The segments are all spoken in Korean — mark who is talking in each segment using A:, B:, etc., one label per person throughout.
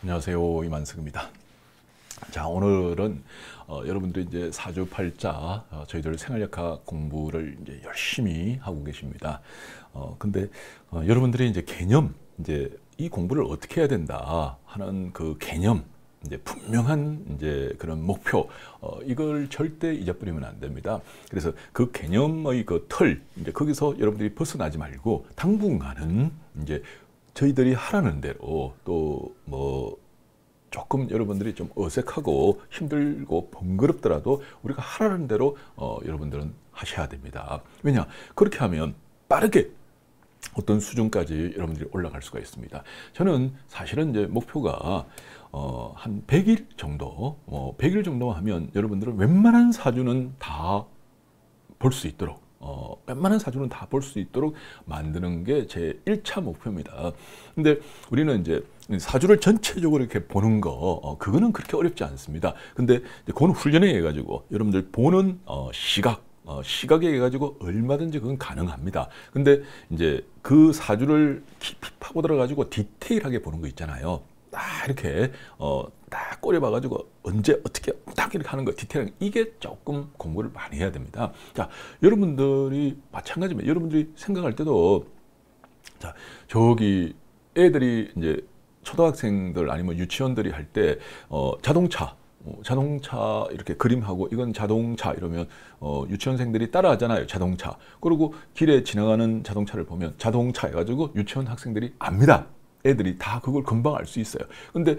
A: 안녕하세요 이만석입니다. 자 오늘은 어, 여러분들 이제 사주팔자 어, 저희들 생활력화 공부를 이제 열심히 하고 계십니다. 어, 근데 어, 여러분들이 이제 개념 이제 이 공부를 어떻게 해야 된다 하는 그 개념 이제 분명한 이제 그런 목표 어, 이걸 절대 잊어버리면 안 됩니다. 그래서 그 개념의 그틀 이제 거기서 여러분들이 벗어나지 말고 당분간은 이제 저희들이 하라는 대로 또뭐 조금 여러분들이 좀 어색하고 힘들고 번거롭더라도 우리가 하라는 대로 어, 여러분들은 하셔야 됩니다. 왜냐? 그렇게 하면 빠르게 어떤 수준까지 여러분들이 올라갈 수가 있습니다. 저는 사실은 이제 목표가 어, 한 100일 정도, 어, 뭐 100일 정도 하면 여러분들은 웬만한 사주는 다 볼 수 있도록 어, 웬만한 사주는 다 볼 수 있도록 만드는 게 제 1차 목표입니다. 근데 우리는 이제 사주를 전체적으로 이렇게 보는 거 어, 그거는 그렇게 어렵지 않습니다. 근데 그건 훈련에 의해 가지고 여러분들 보는 어, 시각 어, 시각에 의해 가지고 얼마든지 그건 가능합니다. 근데 이제 그 사주를 깊이 파고 들어 가지고 디테일하게 보는 거 있잖아요. 딱 이렇게 어, 딱 꼬려봐 가지고 언제 어떻게 딱 이렇게 하는 거 디테일한 이게 조금 공부를 많이 해야 됩니다. 자 여러분들이 마찬가지입니다. 여러분들이 생각할 때도 자 저기 애들이 이제 초등학생들 아니면 유치원들이 할때 어, 자동차 뭐 자동차 이렇게 그림하고 이건 자동차 이러면 어, 유치원생들이 따라하잖아요 자동차 그리고 길에 지나가는 자동차를 보면 자동차 해가지고 유치원 학생들이 압니다 애들이 다 그걸 금방 알 수 있어요 근데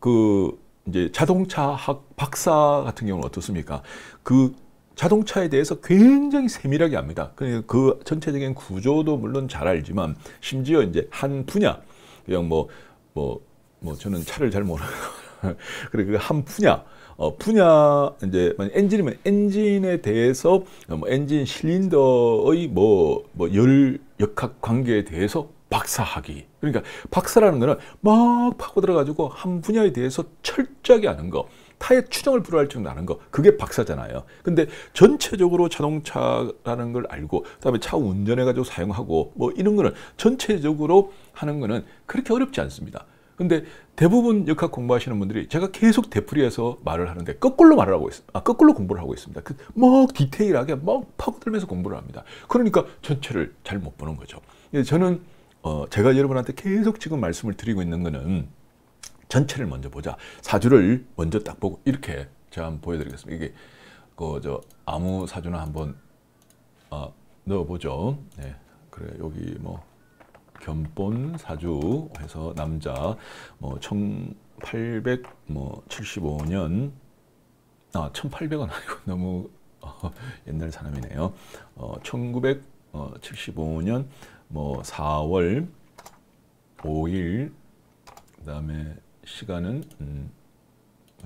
A: 그 이제 자동차 학 박사 같은 경우는 어떻습니까 그 자동차에 대해서 굉장히 세밀하게 압니다 그, 그 전체적인 구조도 물론 잘 알지만 심지어 이제 한 분야 그냥 뭐 뭐, 뭐 저는 차를 잘 모르고 그래 그 한 분야, 어, 푸냐 이제 엔진이면 엔진에 대해서 어, 뭐 엔진 실린더의 뭐 뭐 열 역학 관계에 대해서 박사하기 그러니까 박사라는 거는 막 파고 들어가지고 한 분야에 대해서 철저하게 아는 거 타의 추정을 불허할 정도 아는 거 그게 박사잖아요. 근데 전체적으로 자동차라는 걸 알고 그다음에 차 운전해 가지고 사용하고 뭐 이런 거는 전체적으로 하는 거는 그렇게 어렵지 않습니다. 근데 대부분 역학 공부하시는 분들이 제가 계속 되풀이해서 말을 하는데 거꾸로 말을 하고 있습니다. 아, 거꾸로 공부를 하고 있습니다. 그막 디테일하게 막 파고들면서 공부를 합니다. 그러니까 전체를 잘 못 보는 거죠. 예, 저는 어, 제가 여러분한테 계속 지금 말씀을 드리고 있는 거는 전체를 먼저 보자. 사주를 먼저 딱 보고 이렇게 제가 한번 보여드리겠습니다. 이게 그 저 아무 사주나 한번 어, 넣어보죠. 네, 그래 여기 뭐 견본 사주 해서 남자 뭐 1875년 뭐 아 1800은 아니고 너무 어, 옛날 사람이네요. 어, 1975년 어, 뭐 4월 5일 그 다음에 시간은 음,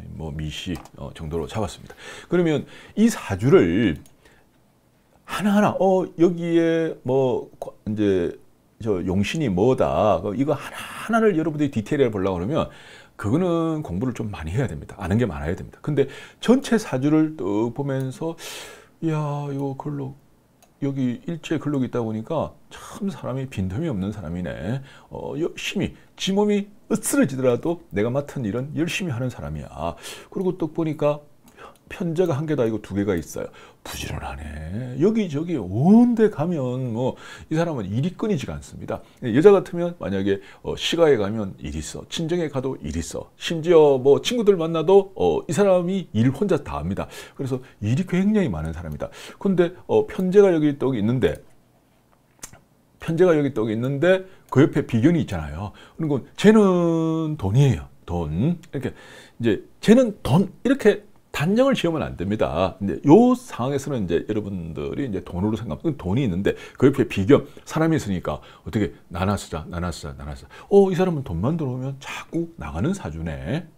A: 뭐 미시 어, 정도로 잡았습니다. 그러면 이 사주를 하나하나 어 여기에 뭐 이제 저 용신이 뭐다 그 이거 하나하나를 여러분들이 디테일하 보려고 그러면 그거는 공부를 좀 많이 해야 됩니다 아는 게 많아야 됩니다 근데 전체 사주를 또 보면서 야이 글로 여기 일체 근록이 있다 보니까 참 사람이 빈틈이 없는 사람이네. 어, 열심히, 지 몸이 으스러지더라도 내가 맡은 일은 열심히 하는 사람이야. 그리고 또 보니까 편제가 한 개다이니고두 개가 있어요. 부지런하네. 여기저기 온 데 가면 뭐 이 사람은 일이 끊이지가 않습니다. 예, 여자 같으면 만약에 어, 시가에 가면 일 있어. 친정에 가도 일 있어. 심지어 뭐 친구들 만나도 어, 이 사람이 일 혼자 다 합니다. 그래서 일이 굉장히 많은 사람이다. 근데 어, 편제가 여기 또 있는데 편제가 여기 또 있는데 그 옆에 비견이 있잖아요. 그리고 쟤는 돈이에요. 돈 이렇게 이제 쟤는 돈 이렇게 단정을 지으면 안 됩니다. 근데 요 상황에서는 이제 여러분들이 이제 돈으로 생각하면 돈이 있는데 그 옆에 비겸 사람이 있으니까 어떻게 나눠 쓰자, 나눠 쓰자, 나눠 쓰자. 어, 이 사람은 돈만 들어오면 자꾸 나가는 사주네.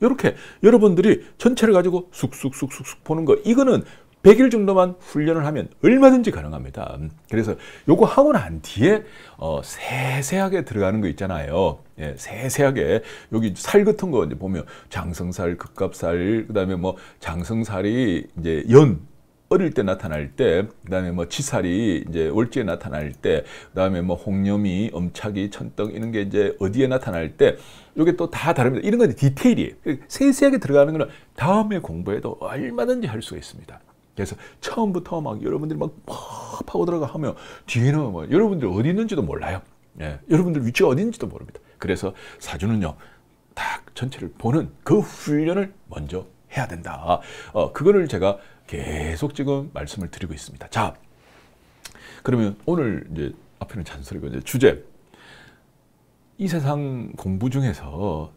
A: 이렇게 여러분들이 전체를 가지고 쑥쑥쑥쑥쑥 보는 거 이거는 100일 정도만 훈련을 하면 얼마든지 가능합니다. 그래서 요거 하고 난 뒤에 어, 세세하게 들어가는 거 있잖아요. 예, 세세하게 여기 살 같은 거 이제 보면 장성살, 급갑살, 그다음에 뭐 장성살이 이제 연 어릴 때 나타날 때, 그 다음에 뭐 치살이 이제 월지에 나타날 때, 그 다음에 뭐 홍염이, 엄착이 천떡 이런 게 이제 어디에 나타날 때, 이게 또 다 다릅니다. 이런 건 디테일이에요. 세세하게 들어가는 거는 다음에 공부해도 얼마든지 할 수가 있습니다. 그래서 처음부터 막 여러분들이 막, 파고 들어가 하면 뒤에는 뭐 여러분들이 어디 있는지도 몰라요. 예, 여러분들 위치가 어딘지도 모릅니다. 그래서 사주는요, 딱 전체를 보는 그 훈련을 먼저 해야 된다. 어, 그거를 제가 계속 지금 말씀을 드리고 있습니다. 자, 그러면 오늘 이제 앞에는 잔소리고 이제 주제. 이 세상 공부 중에서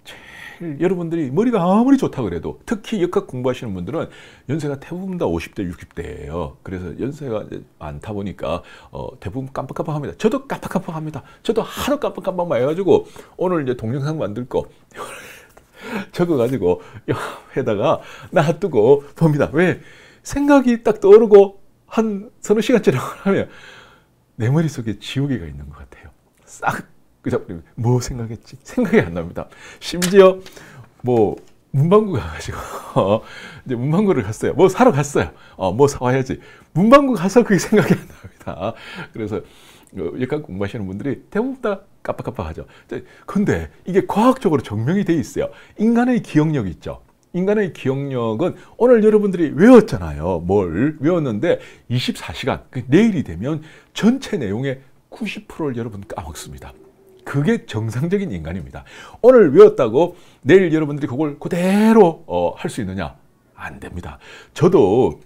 A: 제일 여러분들이 머리가 아무리 좋다 그래도 특히 역학 공부하시는 분들은 연세가 대부분 다 50대, 60대예요. 그래서 연세가 많다 보니까 어, 대부분 깜빡깜빡합니다. 저도 깜빡깜빡합니다. 저도 하도 깜빡깜빡만 해가지고 오늘 이제 동영상 만들 거 적어가지고 옆에다가 놔두고 봅니다. 왜? 생각이 딱 떠오르고 한 서너 시간째 나가면 내 머릿속에 지우개가 있는 것 같아요. 싹 그사뭐 생각했지? 생각이 안 납니다. 심지어 뭐 문방구 가가지고 이제 문방구를 갔어요. 뭐 사러 갔어요. 어, 뭐 사와야지. 문방구 가서 그게 생각이 안 납니다. 그래서 약간 그 공부하시는 분들이 대부분 다 깜빡깜빡하죠. 근데 이게 과학적으로 증명이 돼 있어요. 인간의 기억력이 있죠. 인간의 기억력은 오늘 여러분들이 외웠잖아요. 뭘 외웠는데 24시간, 그 내일이 되면 전체 내용의 90%를 여러분 까먹습니다. 그게 정상적인 인간입니다. 오늘 외웠다고 내일 여러분들이 그걸 그대로 어, 할수 있느냐? 안 됩니다. 저도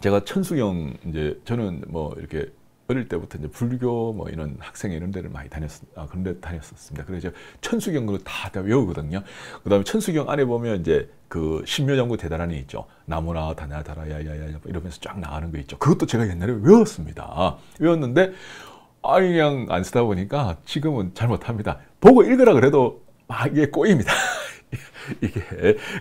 A: 제가 천수경 이제 저는 뭐 이렇게 어릴 때부터 이제 불교 뭐 이런 학생 이런 데를 많이 다녔 아 그런 데 다녔었습니다. 그래서 천수경 그거 다, 다 외우거든요. 그다음에 천수경 안에 보면 이제 그 신묘장구 대단한이 있죠. 나무나 다나 다라야야야 이러면서 쫙 나가는 거 있죠. 그것도 제가 옛날에 외웠습니다. 외웠는데 아니 그냥 안 쓰다 보니까 지금은 잘 못합니다. 보고 읽으라 그래도 막 아, 이게 꼬입니다. 이게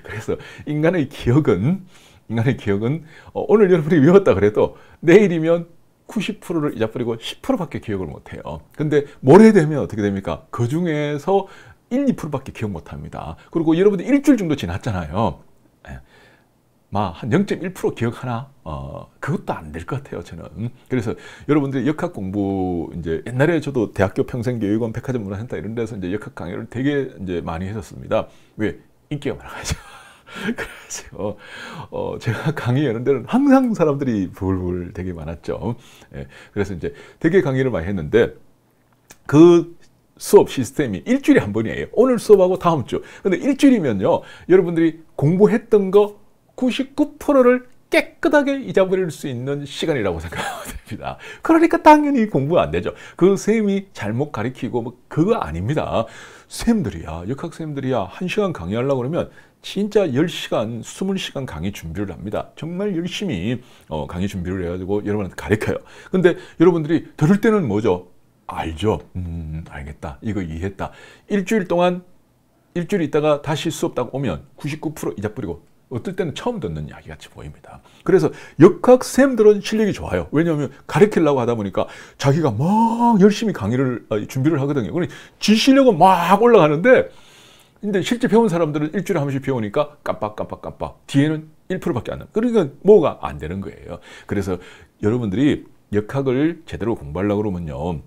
A: 그래서 인간의 기억은 인간의 기억은 어, 오늘 여러분이 외웠다 그래도 내일이면 90%를 잊어버리고 10%밖에 기억을 못해요. 근데 모레 되면 어떻게 됩니까? 그 중에서 1, 2%밖에 기억 못합니다. 그리고 여러분들 일주일 정도 지났잖아요. 막한0.1% 기억하나? 어, 그것도 안 될 것 같아요, 저는. 음, 그래서 여러분들이 역학 공부, 이제 옛날에 저도 대학교 평생교육원 백화점 문화센터 이런 데서 이제 역학 강의를 되게 이제 많이 했었습니다. 왜? 인기가 많아가지고. 그래서 어, 어, 제가 강의 하는 데는 항상 사람들이 부글부글 되게 많았죠. 음, 예, 그래서 이제 되게 강의를 많이 했는데 그 수업 시스템이 일주일에 한 번이에요. 오늘 수업하고 다음 주. 근데 일주일이면요. 여러분들이 공부했던 거 99%를 깨끗하게 잊어버릴 수 있는 시간이라고 생각됩니다. 그러니까 당연히 공부 안 되죠. 그 쌤이 잘못 가리키고 뭐 그거 아닙니다. 쌤들이야, 역학쌤들이야 한 시간 강의하려고 그러면 진짜 10시간, 20시간 강의 준비를 합니다. 정말 열심히 어, 강의 준비를 해가지고 여러분한테 가르쳐요. 근데 여러분들이 들을 때는 뭐죠? 알죠? 음, 알겠다. 이거 이해했다. 일주일 동안 일주일 있다가 다시 수업 딱 오면 99% 잊어버리고 어떨 때는 처음 듣는 이야기 같이 보입니다. 그래서 역학쌤들은 실력이 좋아요. 왜냐하면 가르치려고 하다 보니까 자기가 막 열심히 강의를 아, 준비를 하거든요. 그러지 실력은 막 올라가는데 근데 실제 배운 사람들은 일주일에 한 번씩 배우니까 깜빡깜빡깜빡 뒤에는 1%밖에 안나 그러니까 뭐가 안 되는 거예요. 그래서 여러분들이 역학을 제대로 공부하려고 그러면요.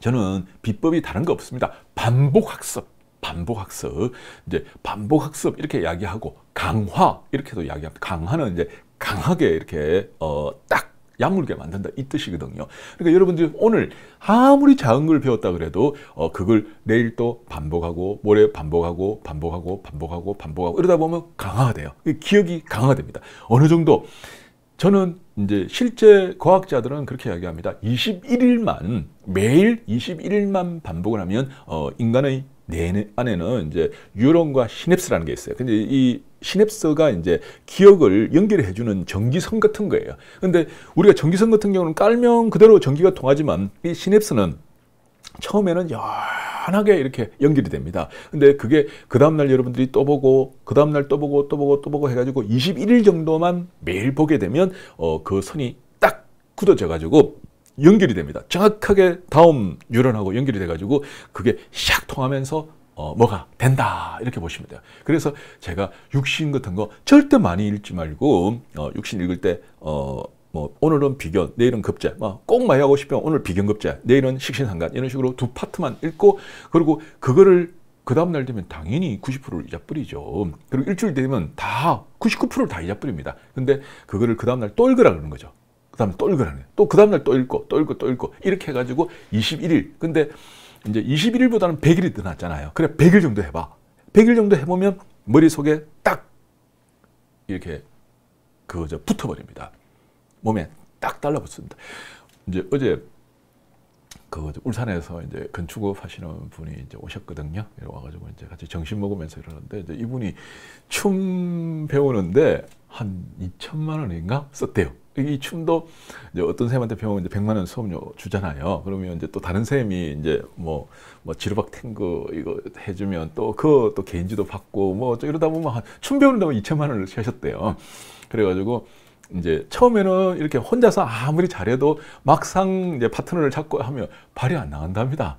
A: 저는 비법이 다른 거 없습니다. 반복 학습. 반복학습, 이제 반복학습 이렇게 이야기하고 강화 이렇게도 이야기합니다. 강화는 이제 강하게 이렇게 어, 딱 야물게 만든다 이 뜻이거든요. 그러니까 여러분들 오늘 아무리 작은 걸 배웠다 그래도 어, 그걸 내일 또 반복하고 모레 반복하고 반복하고 반복하고 반복하고 이러다 보면 강화 돼요. 기억이 강화됩니다. 어느 정도 저는 이제 실제 과학자들은 그렇게 이야기합니다. 21일만 매일 21일만 반복을 하면 어, 인간의 내 안에는 이제 유론과 시냅스라는 게 있어요. 근데 이 시냅스가 이제 기억을 연결해 주는 전기선 같은 거예요. 근데 우리가 전기선 같은 경우는 깔면 그대로 전기가 통하지만 이 시냅스는 처음에는 연하게 이렇게 연결이 됩니다. 근데 그게 그 다음날 여러분들이 또 보고 그 다음날 또 보고 또 보고 또 보고 해가지고 21일 정도만 매일 보게 되면 어, 그 선이 딱 굳어져 가지고 연결이 됩니다. 정확하게 다음 뉴런하고 연결이 돼가지고 그게 샥 통하면서 어, 뭐가 된다 이렇게 보시면 돼요. 그래서 제가 육신 같은 거 절대 많이 읽지 말고 어, 육신 읽을 때 어, 뭐 오늘은 비견, 내일은 급제. 뭐 꼭 많이 하고 싶으면 오늘 비견 급제, 내일은 식신상간 이런 식으로 두 파트만 읽고 그리고 그거를 그 다음날 되면 당연히 90%를 잊어버리죠. 그리고 일주일 되면 다 99%를 다 잊어버립니다. 근데 그거를 그 다음날 또 읽으라 그러는 거죠. 그 다음에 또 읽으라네. 또그 다음날 또 읽고, 또 읽고, 또 읽고, 이렇게 해가지고 21일. 근데 이제 21일보다는 100일이 더 낫잖아요. 그래, 100일 정도 해봐. 100일 정도 해보면 머릿속에 딱 이렇게 그, 저, 붙어버립니다. 몸에 딱 달라붙습니다. 이제 어제 그 울산에서 이제 건축업 하시는 분이 이제 오셨거든요. 이러 와가지고 이제 같이 정신 먹으면서 이러는데 이제 이분이 춤 배우는데 한 2천만 원인가 썼대요. 이 춤도 이제 어떤 쌤한테 배우면 이제 100만 원 수업료 주잖아요. 그러면 이제 또 다른 쌤이 이제 뭐, 뭐 지루박 탱거 이거 해주면 또그또 그 개인지도 받고 뭐 이러다 보면 한춤 배우는다고 2천만 뭐 원을 채셨대요. 그래가지고 이제 처음에는 이렇게 혼자서 아무리 잘해도 막상 이제 파트너를 찾고 하면 발이 안 나간답니다.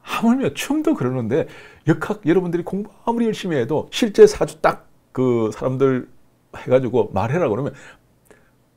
A: 하물며 춤도 그러는데 역학 여러분들이 공부 아무리 열심히 해도 실제 사주 딱 그 사람들 해가지고 말해라 그러면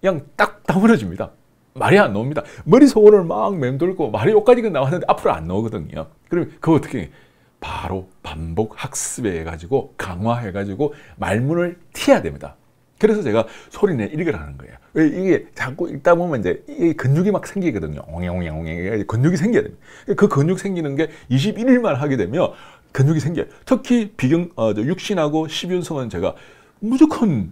A: 그냥 딱 다물어집니다. 말이 안 나옵니다. 머리속으로 막 맴돌고 말이 여기까지 나왔는데 앞으로 안 나오거든요. 그럼 그거 어떻게 바로 반복 학습해 가지고 강화해 가지고 말문을 튀야 됩니다. 그래서 제가 소리내 읽으라는 거예요. 왜 이게 자꾸 읽다 보면 이제 이 근육이 막 생기거든요. 옹영옹영옹영 근육이 생겨야 됩니다. 그 근육 생기는 게 21일만 하게 되면 근육이 생겨요. 특히 비경 어, 육신하고 십윤성은 제가 무조건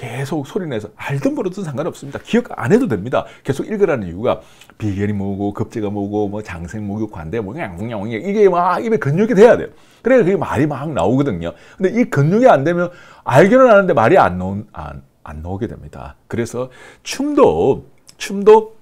A: 계속 소리내서 알든 모르든 상관없습니다. 기억 안 해도 됩니다. 계속 읽으라는 이유가 비결이 뭐고 급제가 뭐고 뭐 장생 목욕 관대 뭐 양궁양궁 이게 막 입에 근육이 돼야 돼요. 그래 야 그게 말이 막 나오거든요. 근데 이 근육이 안 되면 알기는 하는데 말이 안 나온 안, 안 나오게 됩니다. 그래서 춤도 춤도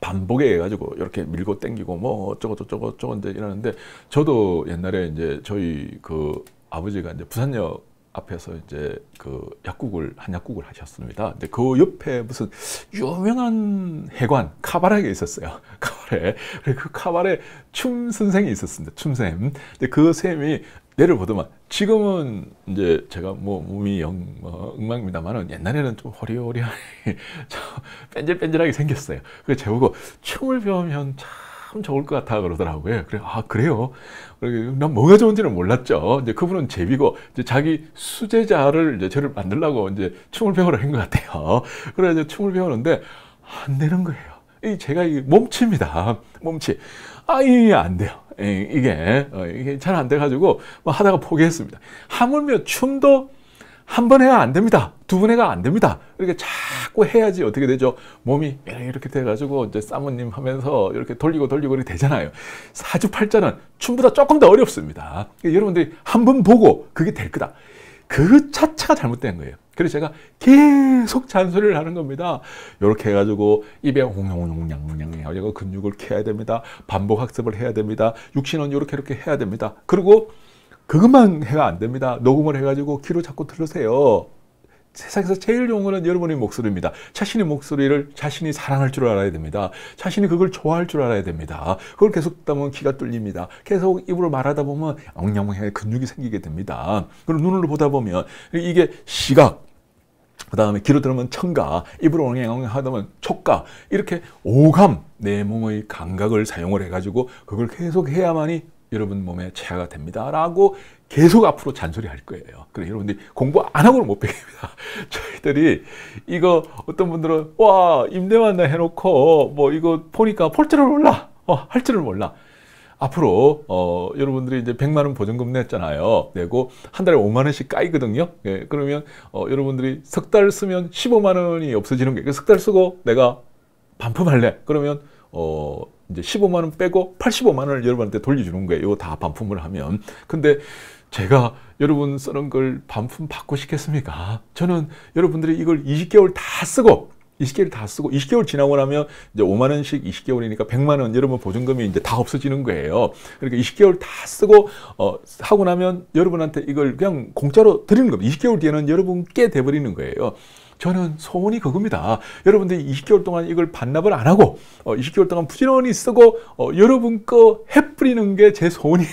A: 반복에 해가지고 이렇게 밀고 땡기고 뭐 어쩌고 저쩌고 저쩌고 이제 이러는데 저도 옛날에 이제 저희 그 아버지가 이제 부산역 앞에서 이제 그 약국을 한 약국을 하셨습니다. 근데 그 옆에 무슨 유명한 해관 카바레가 있었어요. 카바레. 그 카바레 춤 선생이 있었습니다. 춤쌤. 근데 그 쌤이 예를 보더만 지금은 이제 제가 뭐 몸이 영, 뭐 엉망입니다만은 옛날에는 좀 허리허리하게 뺀질뺀질하게 생겼어요. 그래서 재보고 춤을 배우면 참참 좋을 것 같아 그러더라고요. 예, 그래 아 그래요. 난 뭐가 좋은지는 몰랐죠. 이제 그분은 제비고 이제 자기 수제자를 이제 저를 만들라고 이제 춤을 배우러 한것 같아요. 그래 이제 춤을 배우는데 안 되는 거예요. 이 제가 이 몸칩니다. 몸치. 아, 이게 안 돼요. 이게, 어, 이게 잘 안 돼가지고 뭐 하다가 포기했습니다. 하물며 춤도 한번 해야 안 됩니다. 두 번 해가 안 됩니다. 이렇게 자꾸 해야지 어떻게 되죠? 몸이 이렇게 돼가지고 이제 사모님 하면서 이렇게 돌리고 돌리고 이렇게 되잖아요. 사주팔자는 춤보다 조금 더 어렵습니다. 그러니까 여러분들이 한 번 보고 그게 될 거다. 그 차차가 잘못된 거예요. 그래서 제가 계속 잔소리를 하는 겁니다. 이렇게 해가지고 입에 홍영홍영양냥 해가지고 근육을 켜야 됩니다. 반복 학습을 해야 됩니다. 육신은 이렇게 이렇게 해야 됩니다. 그리고 그것만 해가 안 됩니다. 녹음을 해가지고 귀로 자꾸 들으세요. 세상에서 제일 좋은 거는 여러분의 목소리입니다. 자신의 목소리를 자신이 사랑할 줄 알아야 됩니다. 자신이 그걸 좋아할 줄 알아야 됩니다. 그걸 계속 듣다 보면 귀가 뚫립니다. 계속 입으로 말하다 보면 엉냥엉냥 근육이 생기게 됩니다. 그리고 눈으로 보다 보면 이게 시각, 그 다음에 귀로 들으면 청각, 입으로 엉엉엉 하다면 보 촉각, 이렇게 오감, 내 몸의 감각을 사용을 해가지고 그걸 계속 해야만이 여러분 몸에 체하가 됩니다. 라고 계속 앞으로 잔소리 할 거예요. 그래, 여러분들이 공부 안 하고는 못 배웁니다. 저희들이 이거 어떤 분들은, 와, 임대만 나 해놓고, 뭐 이거 보니까 볼 줄을 몰라. 어, 할 줄을 몰라. 앞으로 어, 여러분들이 이제 100만 원 보증금 냈잖아요. 내고 한 달에 5만 원씩 까이거든요. 예, 그러면 어, 여러분들이 석달 쓰면 15만 원이 없어지는 게석달 그 쓰고 내가 반품할래. 그러면 어 이제 15만 원 빼고 85만 원을 여러분한테 돌려주는 거예요. 이거 다 반품을 하면. 근데 제가 여러분 쓰는 걸 반품 받고 싶겠습니까? 저는 여러분들이 이걸 20개월 다 쓰고 20개월 다 쓰고 20개월 지나고 나면 이제 5만 원씩 20개월이니까 100만 원 여러분 보증금이 이제 다 없어지는 거예요. 그러니까 20개월 다 쓰고 어, 하고 나면 여러분한테 이걸 그냥 공짜로 드리는 겁니다. 20개월 뒤에는 여러분께 돼버리는 거예요. 저는 소원이 그겁니다. 여러분들이 20개월 동안 이걸 반납을 안 하고 20개월 어, 동안 부지런히 쓰고 어, 여러분 거 해뿌리는 게 제 소원이에요.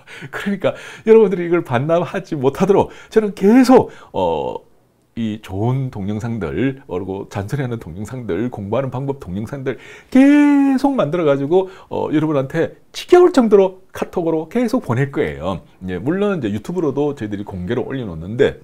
A: 그러니까 여러분들이 이걸 반납하지 못하도록 저는 계속 어, 이 좋은 동영상들 그리고 잔소리하는 동영상들 공부하는 방법 동영상들 계속 만들어 가지고 어, 여러분한테 지겨울 정도로 카톡으로 계속 보낼 거예요. 예, 물론 이제 유튜브로도 저희들이 공개로 올려놓는데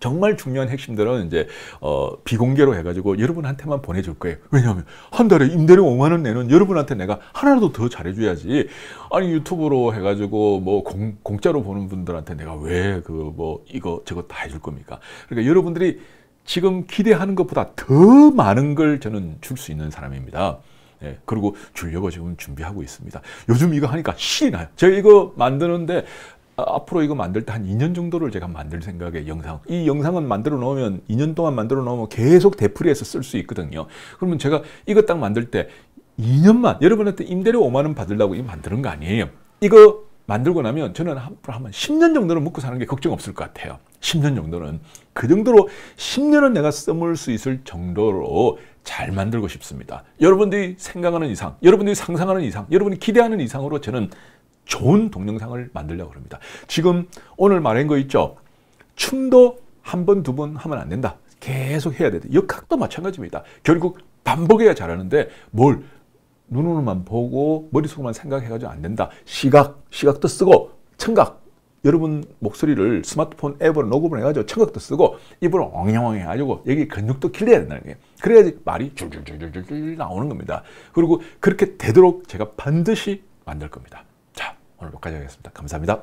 A: 정말 중요한 핵심들은 이제 어, 비공개로 해가지고 여러분한테만 보내줄 거예요. 왜냐하면 한 달에 임대료 5만 원 내는 여러분한테 내가 하나라도 더 잘해줘야지. 아니 유튜브로 해가지고 뭐 공, 공짜로 보는 분들한테 내가 왜 그 뭐 이거 저거 다 해줄 겁니까? 그러니까 여러분들이 지금 기대하는 것보다 더 많은 걸 저는 줄 수 있는 사람입니다. 예, 그리고 주려고 지금 준비하고 있습니다. 요즘 이거 하니까 신이 나요. 제가 이거 만드는데 아, 앞으로 이거 만들 때 한 2년 정도를 제가 만들 생각에 영상. 이 영상은 만들어 놓으면 2년 동안 만들어 놓으면 계속 되풀이해서 쓸 수 있거든요. 그러면 제가 이거 딱 만들 때 2년만 여러분한테 임대료 5만 원 받으려고 이 만드는 거 아니에요. 이거 만들고 나면 저는 앞으로 한 10년 정도는 먹고 사는 게 걱정 없을 것 같아요. 10년 정도는. 그 정도로 10년은 내가 써먹수 있을 정도로 잘 만들고 싶습니다. 여러분들이 생각하는 이상, 여러분들이 상상하는 이상, 여러분이 기대하는 이상으로 저는 좋은 동영상을 만들려고 합니다. 지금 오늘 말한 거 있죠? 춤도 한 번, 두 번 하면 안 된다. 계속 해야 돼. 역학도 마찬가지입니다. 결국 반복해야 잘하는데 뭘 눈으로만 보고 머릿속으로만 생각해가지고 안 된다. 시각, 시각도 쓰고 청각. 여러분 목소리를 스마트폰 앱으로 녹음을 해가지고 청각도 쓰고 입으로 엉엉엉 해가지고 여기 근육도 길러야 된다는 거예요. 그래야지 말이 줄줄줄줄줄 나오는 겁니다. 그리고 그렇게 되도록 제가 반드시 만들 겁니다. 오늘 여기까지 하겠습니다. 감사합니다.